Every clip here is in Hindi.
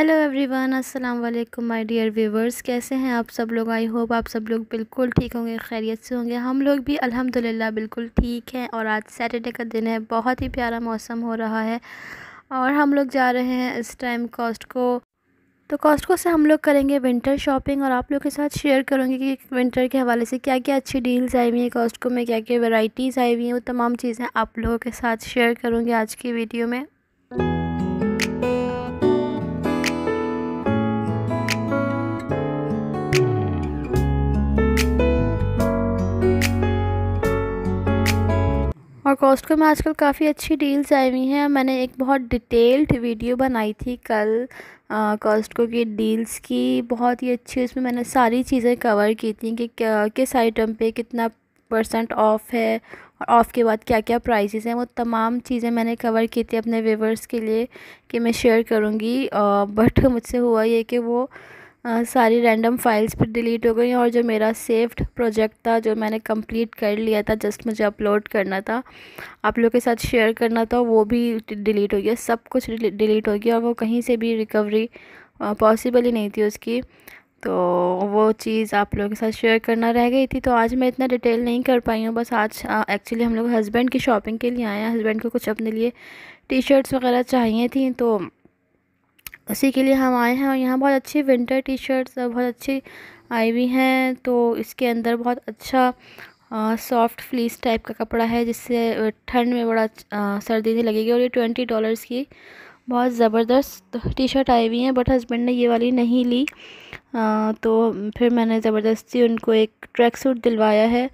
हेलो एवरीवन अस्सलाम वालेकुम माय डियर व्यूवर्स कैसे हैं आप सब लोग आई होप आप सब लोग बिल्कुल ठीक होंगे खैरियत से होंगे हम लोग भी अल्हम्दुलिल्लाह बिल्कुल ठीक हैं और आज सैटरडे का दिन है बहुत ही प्यारा मौसम हो रहा है और हम लोग जा रहे हैं इस टाइम कॉस्टको तो कॉस्टको से हम लोग करेंगे विंटर शॉपिंग और आप लोग के साथ शेयर करूँगे कि विंटर के हवाले से क्या क्या अच्छी डील्स आई हुई हैं कॉस्टको में क्या क्या वेराइटीज़ आई हुई हैं वो तमाम चीज़ें आप लोगों के साथ शेयर करूँगी आज की वीडियो में और कॉस्टको में आजकल काफ़ी अच्छी डील्स आई हुई हैं मैंने एक बहुत डिटेल्ड वीडियो बनाई थी कल कॉस्टको की डील्स की बहुत ही अच्छी उसमें मैंने सारी चीज़ें कवर की थी कि किस आइटम पे कितना परसेंट ऑफ़ है और ऑफ़ के बाद क्या क्या प्राइजेज़ हैं वो तमाम चीज़ें मैंने कवर की थी अपने व्यूवर्स के लिए कि मैं शेयर करूँगी बट मुझसे हुआ ये कि वो हाँ, सारी रैंडम फाइल्स भी डिलीट हो गई और जो मेरा सेव्ड प्रोजेक्ट था जो मैंने कंप्लीट कर लिया था जस्ट मुझे अपलोड करना था आप लोगों के साथ शेयर करना था वो भी डिलीट हो गया सब कुछ डिलीट हो गया और वो कहीं से भी रिकवरी पॉसिबल ही नहीं थी उसकी तो वो चीज़ आप लोगों के साथ शेयर करना रह गई थी तो आज मैं इतना डिटेल नहीं कर पाई हूँ बस आज एक्चुअली हम लोग हस्बैंड की शॉपिंग के लिए आए हैं हस्बैंड को कुछ अपने लिए टी शर्ट्स वगैरह चाहिए थी तो उसी के लिए हम आए हैं और यहाँ बहुत अच्छी विंटर टी शर्ट्स बहुत अच्छी आई हुई हैं तो इसके अंदर बहुत अच्छा सॉफ्ट फ्लीस टाइप का कपड़ा है जिससे ठंड में बड़ा सर्दी नहीं लगेगी और ये ट्वेंटी डॉलर्स की बहुत ज़बरदस्त टी शर्ट आई हुई हैं बट हस्बैंड ने ये वाली नहीं ली आ, तो फिर मैंने ज़बरदस्ती उनको एक ट्रैक सूट दिलवाया है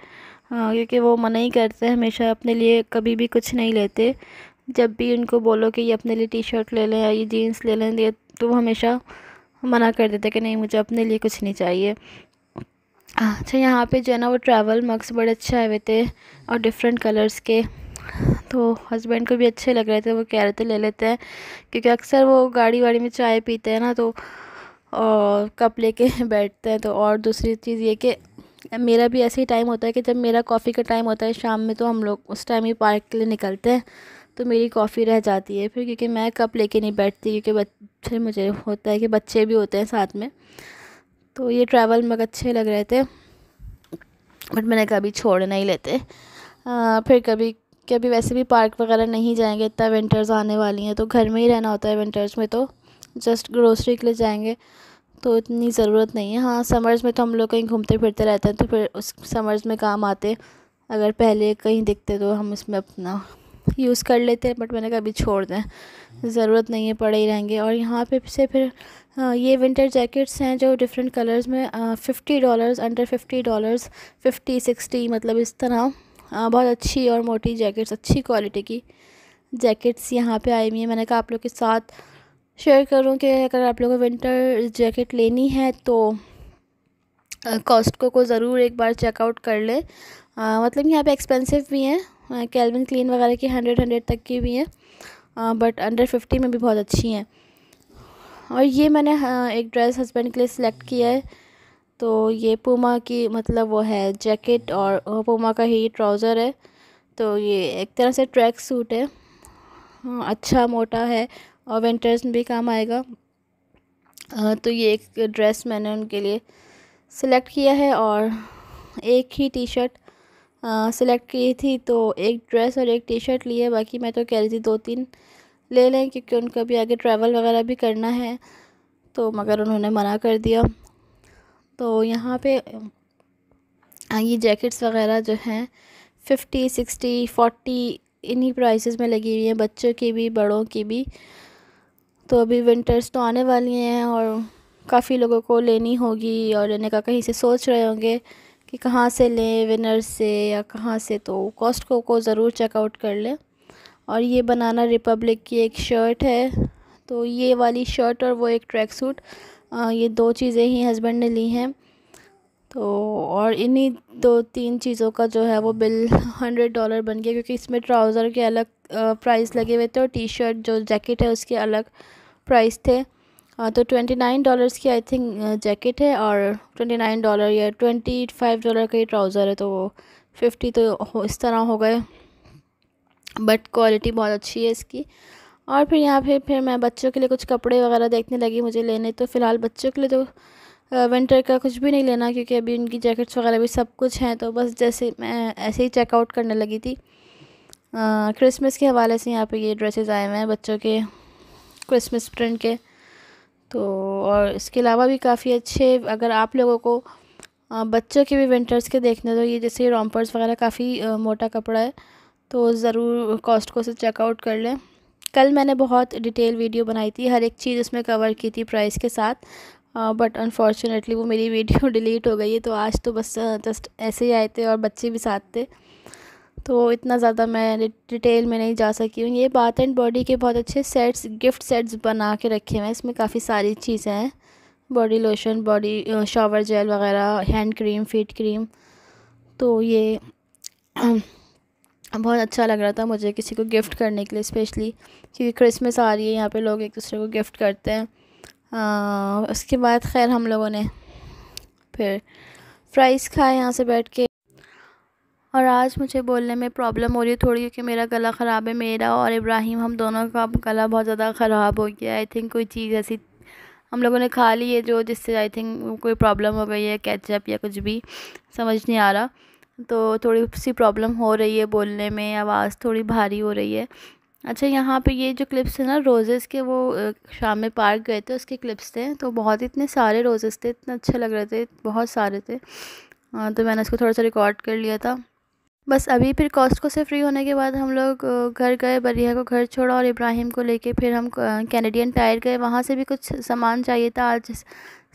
क्योंकि वो मना ही करते हैं हमेशा अपने लिए कभी भी कुछ नहीं लेते जब भी उनको बोलो कि ये अपने लिए टी शर्ट ले लें या ये जीन्स ले लें ये तो वो हमेशा मना कर देते कि नहीं मुझे अपने लिए कुछ नहीं चाहिए अच्छा यहाँ पे जो है ना वो ट्रैवल मग्स बड़े अच्छे आए हुए थे और डिफरेंट कलर्स के तो हस्बैंड को भी अच्छे लग रहे थे वो कह रहे थे ले लेते हैं क्योंकि अक्सर वो गाड़ी वाड़ी में चाय पीते हैं ना तो और कप लेके बैठते हैं तो और दूसरी चीज़ ये कि मेरा भी ऐसे ही टाइम होता है कि जब मेरा कॉफ़ी का टाइम होता है शाम में तो हम लोग उस टाइम ही पार्क के लिए निकलते हैं तो मेरी कॉफ़ी रह जाती है फिर क्योंकि मैं कप लेके नहीं बैठती क्योंकि बच्चे मुझे होता है कि बच्चे भी होते हैं साथ में तो ये ट्रैवल मग अच्छे लग रहे थे बट मैंने कभी छोड़ नहीं लेते आ, फिर कभी कभी वैसे भी पार्क वगैरह नहीं जाएंगे इतना विंटर्स आने वाली हैं तो घर में ही रहना होता है विंटर्स में तो जस्ट ग्रोसरी के लिए जाएंगे तो इतनी ज़रूरत नहीं है हाँ समर्स में तो हम लोग कहीं घूमते फिरते रहते हैं तो फिर उस समर्स में काम आते अगर पहले कहीं दिखते तो हम उसमें अपना यूज़ कर लेते हैं बट मैंने कहा अभी छोड़ दें ज़रूरत नहीं है पड़े ही रहेंगे और यहाँ पे से फिर ये विंटर जैकेट्स हैं जो डिफरेंट कलर्स में fifty dollars under fifty dollars fifty sixty मतलब इस तरह बहुत अच्छी और मोटी जैकेट्स अच्छी क्वालिटी की जैकेट्स यहाँ पे आई हुई हैं मैंने कहा आप लोग के साथ शेयर करूँ कि अगर आप लोगों को विंटर जैकेट लेनी है तो कॉस्टको को ज़रूर एक बार चेकआउट कर लें मतलब यहाँ पे एक्सपेंसिव भी हैं कैलविन हाँ, क्लीन वगैरह की हंड्रेड हंड्रेड तक की भी हैं बट अंडर फिफ्टी में भी बहुत अच्छी हैं और ये मैंने हाँ, एक ड्रेस हस्बैंड के लिए सिलेक्ट किया है तो ये पुमा की मतलब वो है जैकेट और पुमा का ही ट्राउज़र है तो ये एक तरह से ट्रैक सूट है हाँ, अच्छा मोटा है और विंटर्स में भी काम आएगा तो ये एक ड्रेस मैंने उनके लिए सिलेक्ट किया है और एक ही टी शर्ट सिलेक्ट की थी तो एक ड्रेस और एक टी शर्ट ली है बाकी मैं तो कह रही थी दो तीन ले लें क्योंकि उनका भी आगे ट्रैवल वगैरह भी करना है तो मगर उन्होंने मना कर दिया तो यहाँ पे ये जैकेट्स वगैरह जो हैं फिफ्टी सिक्सटी फोटी इन्हीं प्राइसेस में लगी हुई हैं बच्चों की भी बड़ों की भी तो अभी विंटर्स तो आने वाली हैं और काफ़ी लोगों को लेनी होगी और लेने का कहीं से सोच रहे होंगे कि कहाँ से लें विनर से या कहाँ से तो कॉस्टको को ज़रूर चेकआउट कर लें और ये बनाना रिपब्लिक की एक शर्ट है तो ये वाली शर्ट और वो एक ट्रैक सूट ये दो चीज़ें ही हस्बैंड ने ली हैं तो और इन्हीं दो तीन चीज़ों का जो है वो बिल हंड्रेड डॉलर बन गया क्योंकि इसमें ट्राउज़र के अलग प्राइस लगे हुए थे और टी शर्ट जो जैकेट है उसके अलग प्राइस थे Uh, तो ट्वेंटी नाइन डॉलर्स की आई थिंक जैकेट है और ट्वेंटी नाइन डॉलर या ट्वेंटी फाइव डॉलर का ही ट्राउज़र है तो फिफ्टी तो इस तरह हो गए बट क्वालिटी बहुत अच्छी है इसकी और फिर यहाँ पे फिर मैं बच्चों के लिए कुछ कपड़े वगैरह देखने लगी मुझे लेने तो फ़िलहाल बच्चों के लिए तो विंटर uh, का कुछ भी नहीं लेना क्योंकि अभी उनकी जैकेट्स वगैरह भी सब कुछ हैं तो बस जैसे मैं ऐसे ही चेकआउट करने लगी थी क्रिसमस uh, के हवाले से यहाँ पे ये ड्रेसेस आए हुए हैं बच्चों के क्रिसमस प्रिंट के तो और इसके अलावा भी काफ़ी अच्छे अगर आप लोगों को बच्चों के भी विंटर्स के देखने तो ये जैसे रॉम्पर्स वगैरह काफ़ी मोटा कपड़ा है तो ज़रूर कॉस्टको से चेकआउट कर लें कल मैंने बहुत डिटेल वीडियो बनाई थी हर एक चीज़ उसमें कवर की थी प्राइस के साथ बट अनफॉर्चुनेटली वो मेरी वीडियो डिलीट हो गई है तो आज तो बस जस्ट ऐसे ही आए थे और बच्चे भी साथ थे तो इतना ज़्यादा मैं डिटेल में नहीं जा सकी हूँ ये बाथ एंड बॉडी के बहुत अच्छे सेट्स गिफ्ट सेट्स बना के रखे हुए हैं इसमें काफ़ी सारी चीज़ें हैं body lotion body shower gel वगैरह हैंड क्रीम फीट क्रीम तो ये बहुत अच्छा लग रहा था मुझे किसी को गिफ्ट करने के लिए स्पेशली क्योंकि क्रिसमस आ रही है यहाँ पे लोग एक दूसरे को गिफ्ट करते हैं आ, उसके बाद खैर हम लोगों ने फिर फ्राइज़ खाए यहाँ से बैठ के और आज मुझे बोलने में प्रॉब्लम हो रही है थोड़ी क्योंकि मेरा गला ख़राब है मेरा और इब्राहिम हम दोनों का गला बहुत ज़्यादा ख़राब हो गया आई थिंक कोई चीज़ ऐसी हम लोगों ने खा ली है जो जिससे आई थिंक कोई प्रॉब्लम हो गई है कैचअप या कुछ भी समझ नहीं आ रहा तो थोड़ी सी प्रॉब्लम हो रही है बोलने में आवाज़ थोड़ी भारी हो रही है अच्छा यहाँ पे ये जो क्लिप्स थे ना रोज़ेस के वो शाम में पार्क गए थे उसके क्लिप्स थे तो बहुत इतने सारे रोज़ेज़ थे इतने अच्छे लग रहे थे बहुत सारे थे तो मैंने उसको थोड़ा सा रिकॉर्ड कर लिया था बस अभी फिर कॉस्को से फ्री होने के बाद हम लोग घर गए बरिया को घर छोड़ा और इब्राहिम को लेके फिर हम कैनेडियन टायर गए वहाँ से भी कुछ सामान चाहिए था आज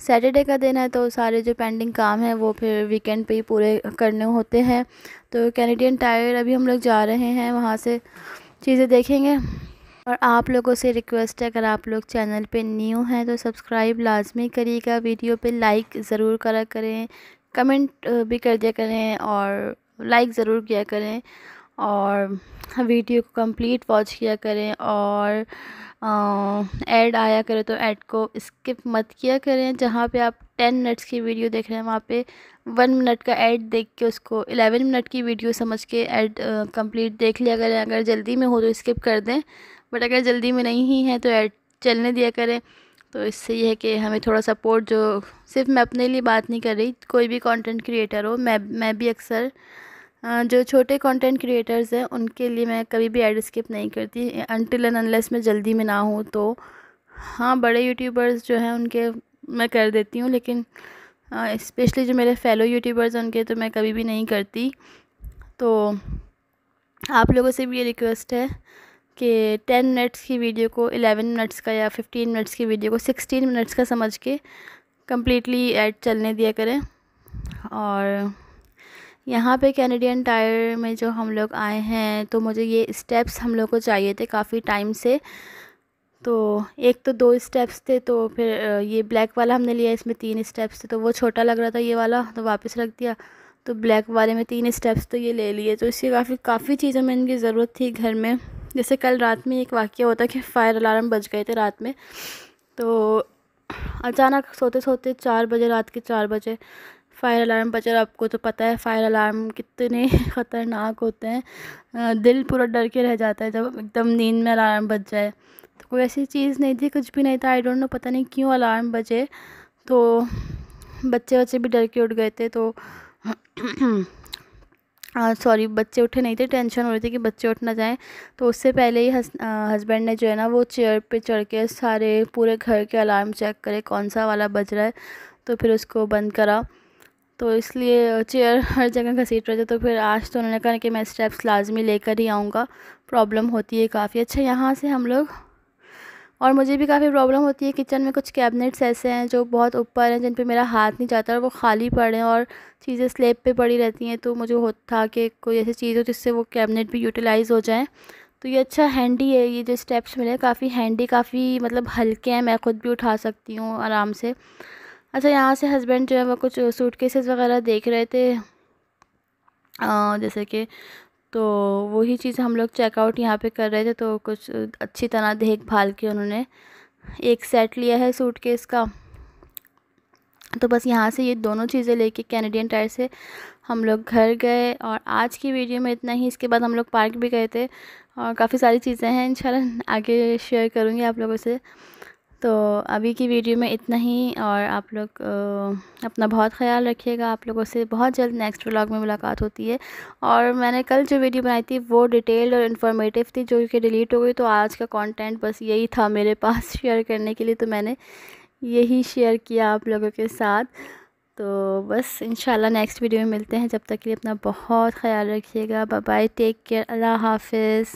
सैटरडे का दिन है तो सारे जो पेंडिंग काम हैं वो फिर वीकेंड पे ही पूरे करने होते हैं तो कैनेडियन टायर अभी हम लोग जा रहे हैं वहाँ से चीज़ें देखेंगे और आप लोगों से रिक्वेस्ट है अगर आप लोग चैनल पर न्यू हैं तो सब्सक्राइब लाजमी करिएगा वीडियो पर लाइक ज़रूर करा करें कमेंट भी कर दिया करें और लाइक ज़रूर किया करें और वीडियो को कंप्लीट वॉच किया करें और ऐड आया करें तो ऐड को स्किप मत किया करें जहाँ पे आप टेन मिनट्स की वीडियो देख रहे हैं वहाँ पे वन मिनट का ऐड देख के उसको एलेवन मिनट की वीडियो समझ के ऐड कंप्लीट देख लिया करें अगर जल्दी में हो तो स्किप कर दें बट अगर जल्दी में नहीं ही है तो ऐड चलने दिया करें तो इससे यह है कि हमें थोड़ा सपोर्ट जो सिर्फ मैं अपने लिए बात नहीं कर रही कोई भी कॉन्टेंट क्रिएटर हो मैं मैं भी अक्सर जो छोटे कंटेंट क्रिएटर्स हैं उनके लिए मैं कभी भी एड स्किप नहीं करती अनटिल एंड अनलेस मैं जल्दी में ना हूँ तो हाँ बड़े यूट्यूबर्स जो हैं उनके मैं कर देती हूँ लेकिन स्पेशली जो मेरे फेलो यूट्यूबर्स हैं उनके तो मैं कभी भी नहीं करती तो आप लोगों से भी ये रिक्वेस्ट है कि टेन मिनट्स की वीडियो को एलेवन मिनट्स का या फिफ्टीन मिनट्स की वीडियो को सिक्सटीन मिनट्स का समझ के कम्प्लीटली एड चलने दिया करें और यहाँ पे कैनेडियन टायर में जो हम लोग आए हैं तो मुझे ये स्टेप्स हम लोग को चाहिए थे काफ़ी टाइम से तो एक तो दो स्टेप्स थे तो फिर ये ब्लैक वाला हमने लिया इसमें तीन स्टेप्स थे तो वो छोटा लग रहा था ये वाला तो वापस रख दिया तो ब्लैक वाले में तीन स्टेप्स तो ये ले लिए तो इसकी काफ़ी काफ़ी चीज़ें में इनकी ज़रूरत थी घर में जैसे कल रात में एक वाक्य होता कि फायर अलार्म बज गए थे रात में तो अचानक सोते सोते चार बजे रात के चार बजे फ़ायर अलार्म बजर आपको तो पता है फ़ायर अलार्म कितने ख़तरनाक होते हैं दिल पूरा डर के रह जाता है जब एकदम नींद में अलार्म बज जाए तो कोई ऐसी चीज़ नहीं थी कुछ भी नहीं था आई डोंट नो पता नहीं क्यों अलार्म बजे तो बच्चे बच्चे भी डर के उठ गए थे तो सॉरी बच्चे उठे नहीं थे टेंशन हो रही थी कि बच्चे उठ ना जाएँ तो उससे पहले ही हस, हस्बैंड ने जो है ना वो चेयर पे चढ़ के सारे पूरे घर के अलार्म चेक करे कौन सा वाला बज रहा है तो फिर उसको बंद करा तो इसलिए चेयर हर जगह घसीट रहे थे तो फिर आज तो उन्होंने कहा कि मैं स्टेप्स लाजमी लेकर ही आऊँगा प्रॉब्लम होती है काफ़ी अच्छा यहाँ से हम लोग और मुझे भी काफ़ी प्रॉब्लम होती है किचन में कुछ कैबिनेट्स ऐसे हैं जो बहुत ऊपर हैं जिन पर मेरा हाथ नहीं जाता और वो खाली पड़े हैं और चीज़ें स्लेब पे पड़ी रहती हैं तो मुझे हो था कि कोई ऐसी चीज़ हो जिससे वो कैबिनेट भी यूटिलाइज़ हो जाए तो ये अच्छा हैंडी है ये जो स्टेप्स मिले काफ़ी हैंडी काफ़ी मतलब हल्के हैं मैं ख़ुद भी उठा सकती हूँ आराम से अच्छा यहाँ से हस्बैंड जो है वो कुछ सूट केसेस वगैरह देख रहे थे आ, जैसे कि तो वही चीज़ हम लोग चेकआउट यहाँ पे कर रहे थे तो कुछ अच्छी तरह देखभाल की उन्होंने एक सेट लिया है सूट केस का तो बस यहाँ से ये दोनों चीज़ें लेके कैनेडियन टायर से हम लोग घर गए और आज की वीडियो में इतना ही इसके बाद हम लोग पार्क भी गए थे और काफ़ी सारी चीज़ें हैं इंशाल्लाह आगे शेयर करूँगी आप लोगों से तो अभी की वीडियो में इतना ही और आप लोग अपना बहुत ख्याल रखिएगा आप लोगों से बहुत जल्द नेक्स्ट व्लॉग में मुलाकात होती है और मैंने कल जो वीडियो बनाई थी वो डिटेल्ड और इन्फॉर्मेटिव थी जो कि डिलीट हो गई तो आज का कंटेंट बस यही था मेरे पास शेयर करने के लिए तो मैंने यही शेयर किया आप लोगों के साथ तो बस इन नेक्स्ट वीडियो में मिलते हैं जब तक के लिए अपना बहुत ख्याल रखिएगा बाय टेक केयर अल्लाह हाफिज़